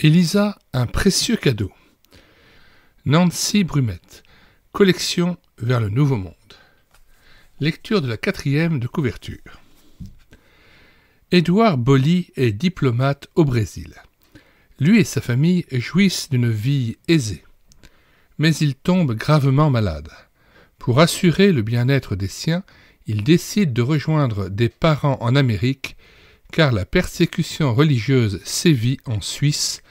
Elisa, un précieux cadeau. Nancy Brumette, collection vers le Nouveau Monde. Lecture de la quatrième de couverture. Édouard Bolly est diplomate au Brésil. Lui et sa famille jouissent d'une vie aisée. Mais il tombe gravement malade. Pour assurer le bien-être des siens, il décide de rejoindre des parents en Amérique car la persécution religieuse sévit en Suisse,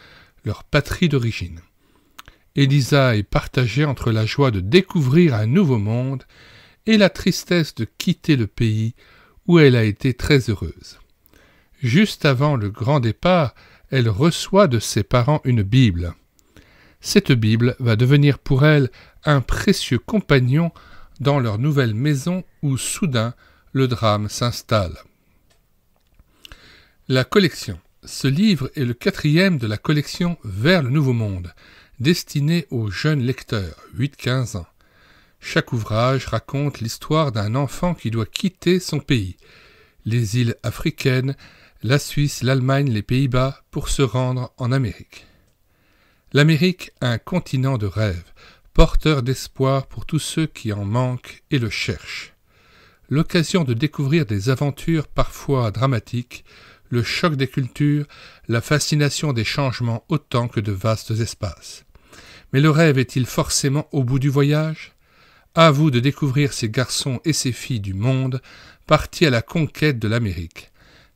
leur patrie d'origine. Elisa est partagée entre la joie de découvrir un nouveau monde et la tristesse de quitter le pays où elle a été très heureuse. Juste avant le grand départ, elle reçoit de ses parents une Bible. Cette Bible va devenir pour elle un précieux compagnon dans leur nouvelle maison où soudain le drame s'installe. La collection. Ce livre est le quatrième de la collection Vers le Nouveau Monde, destiné aux jeunes lecteurs, 8-15 ans. Chaque ouvrage raconte l'histoire d'un enfant qui doit quitter son pays, les îles africaines, la Suisse, l'Allemagne, les Pays-Bas, pour se rendre en Amérique. L'Amérique, un continent de rêve, porteur d'espoir pour tous ceux qui en manquent et le cherchent. L'occasion de découvrir des aventures parfois dramatiques, le choc des cultures, la fascination des changements autant que de vastes espaces. Mais le rêve est-il forcément au bout du voyage À vous de découvrir ces garçons et ces filles du monde partis à la conquête de l'Amérique,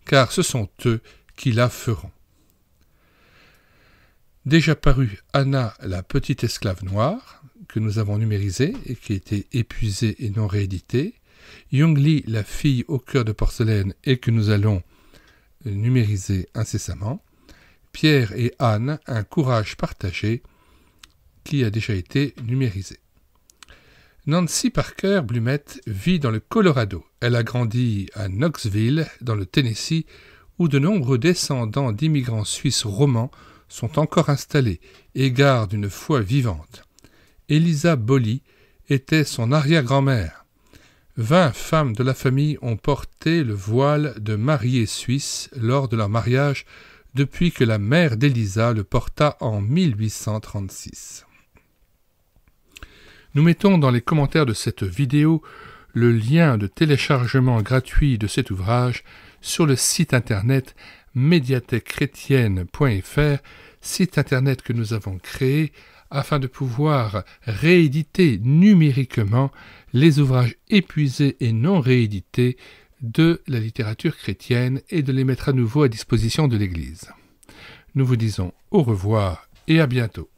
car ce sont eux qui la feront. Déjà paru Anna, la petite esclave noire, que nous avons numérisée et qui était épuisée et non rééditée, yung Lee, la fille au cœur de porcelaine et que nous allons numérisé incessamment, Pierre et Anne, un courage partagé, qui a déjà été numérisé. Nancy Parker Blumette vit dans le Colorado. Elle a grandi à Knoxville, dans le Tennessee, où de nombreux descendants d'immigrants suisses romans sont encore installés et gardent une foi vivante. Elisa Bolly était son arrière-grand-mère vingt femmes de la famille ont porté le voile de mariée suisse lors de leur mariage depuis que la mère d'Elisa le porta en 1836. Nous mettons dans les commentaires de cette vidéo le lien de téléchargement gratuit de cet ouvrage sur le site internet médiathèquechrétienne.fr, site internet que nous avons créé afin de pouvoir rééditer numériquement les ouvrages épuisés et non réédités de la littérature chrétienne et de les mettre à nouveau à disposition de l'Église. Nous vous disons au revoir et à bientôt.